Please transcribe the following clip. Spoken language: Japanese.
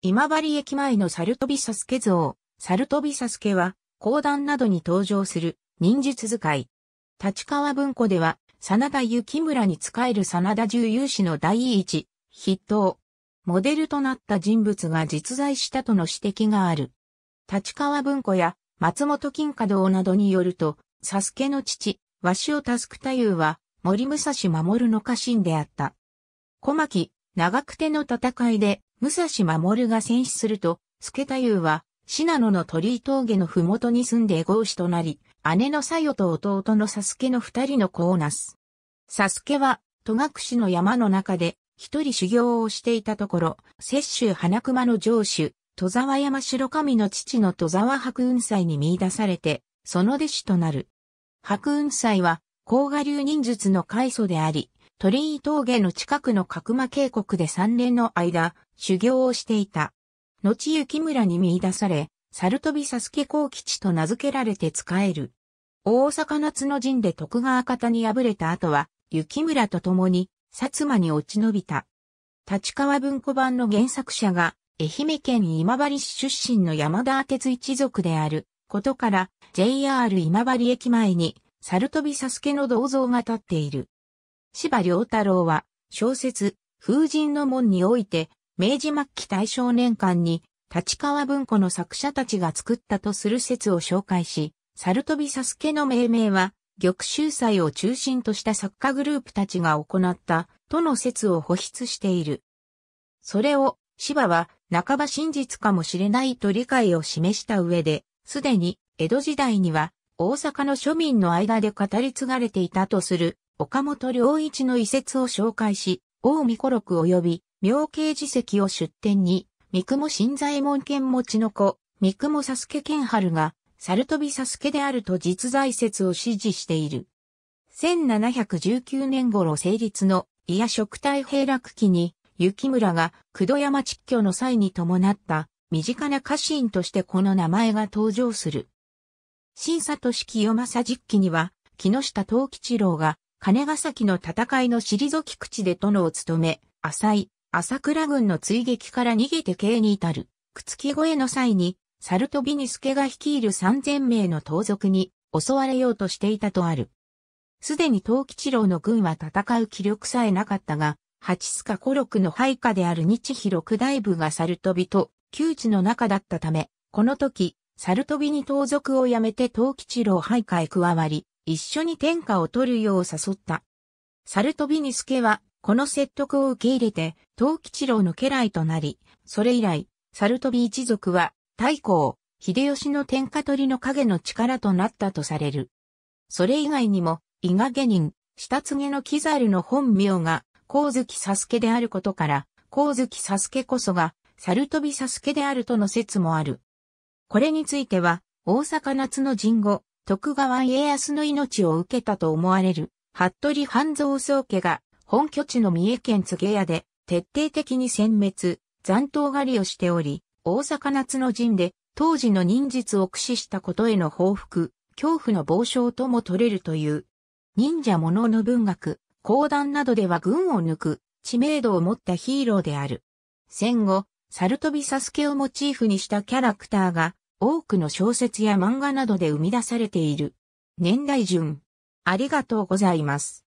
今治駅前のサルトビサスケ像、サルトビサスケは、講談などに登場する忍術使い。立川文庫では、真田幸村に仕える真田重勇士の第一、筆頭。モデルとなった人物が実在したとの指摘がある。立川文庫や松本金華堂などによると、サスケの父、鷲尾タスク太夫は、森武蔵守の家臣であった。小牧、長久手の戦いで、武蔵守が戦死すると、助太夫は、信濃の鳥居峠のふもとに住んで合子となり、姉の佐代と弟の佐助の二人の子をなす。佐助は、戸隠の山の中で、一人修行をしていたところ、摂州花熊の城主、戸沢山城神の父の戸沢白雲斎に見出されて、その弟子となる。白雲斎は、甲賀流忍術の開祖であり、鳥居峠の近くの角間渓谷で3年の間、修行をしていた。後雪村に見出され、猿飛佐助幸吉と名付けられて仕える。大阪夏の陣で徳川方に敗れた後は、雪村と共に、薩摩に落ち延びた。立川文庫版の原作者が、愛媛県今治市出身の山田哲一族である、ことから、JR 今治駅前に、猿飛佐助の銅像が立っている。芝良太郎は、小説、風神の門において、明治末期大正年間に、立川文庫の作者たちが作ったとする説を紹介し、猿飛サスケの命名は、玉州祭を中心とした作家グループたちが行った、との説を保筆している。それを、芝は、半ば真実かもしれないと理解を示した上で、すでに、江戸時代には、大阪の庶民の間で語り継がれていたとする岡本良一の遺説を紹介し、大見古録及び妙慶寺石を出典に、三雲新左衛門剣持ちの子、三雲佐助剣春が、猿飛佐助であると実在説を支持している。1719年頃成立の、いや食体平楽期に、雪村が九度山秩序の際に伴った身近な家臣としてこの名前が登場する。新都式清正実記には木下藤吉郎が金ヶ崎の戦いの退き口で殿を務め、浅井、朝倉軍の追撃から逃げて刑に至る、くつき越えの際に、サルトビニスケが率いる3000名の盗賊に襲われようとしていたとある。すでに東吉郎の軍は戦う気力さえなかったが、八須賀六の配下である日広九大部がサルトビと窮地の中だったため、この時、サルトビに盗賊を辞めて東吉郎配下へ加わり、一緒に天下を取るよう誘った。サルトビニスは、この説得を受け入れて、東吉郎の家来となり、それ以来、サルトビ一族は、太閤、秀吉の天下取りの影の力となったとされる。それ以外にも、伊賀下人、下継のキザルの本名が、光月サスケであることから、光月サスケこそが、サルトビサスケであるとの説もある。これについては、大阪夏の神語、徳川家康の命を受けたと思われる、服部半蔵宗家が、本拠地の三重県柘植屋で、徹底的に殲滅、残党狩りをしており、大阪夏の陣で、当時の忍術を駆使したことへの報復、恐怖の傍傷とも取れるという。忍者ものの文学、講談などでは軍を抜く、知名度を持ったヒーローである。戦後、サルトビサスケをモチーフにしたキャラクターが、多くの小説や漫画などで生み出されている。年代順。ありがとうございます。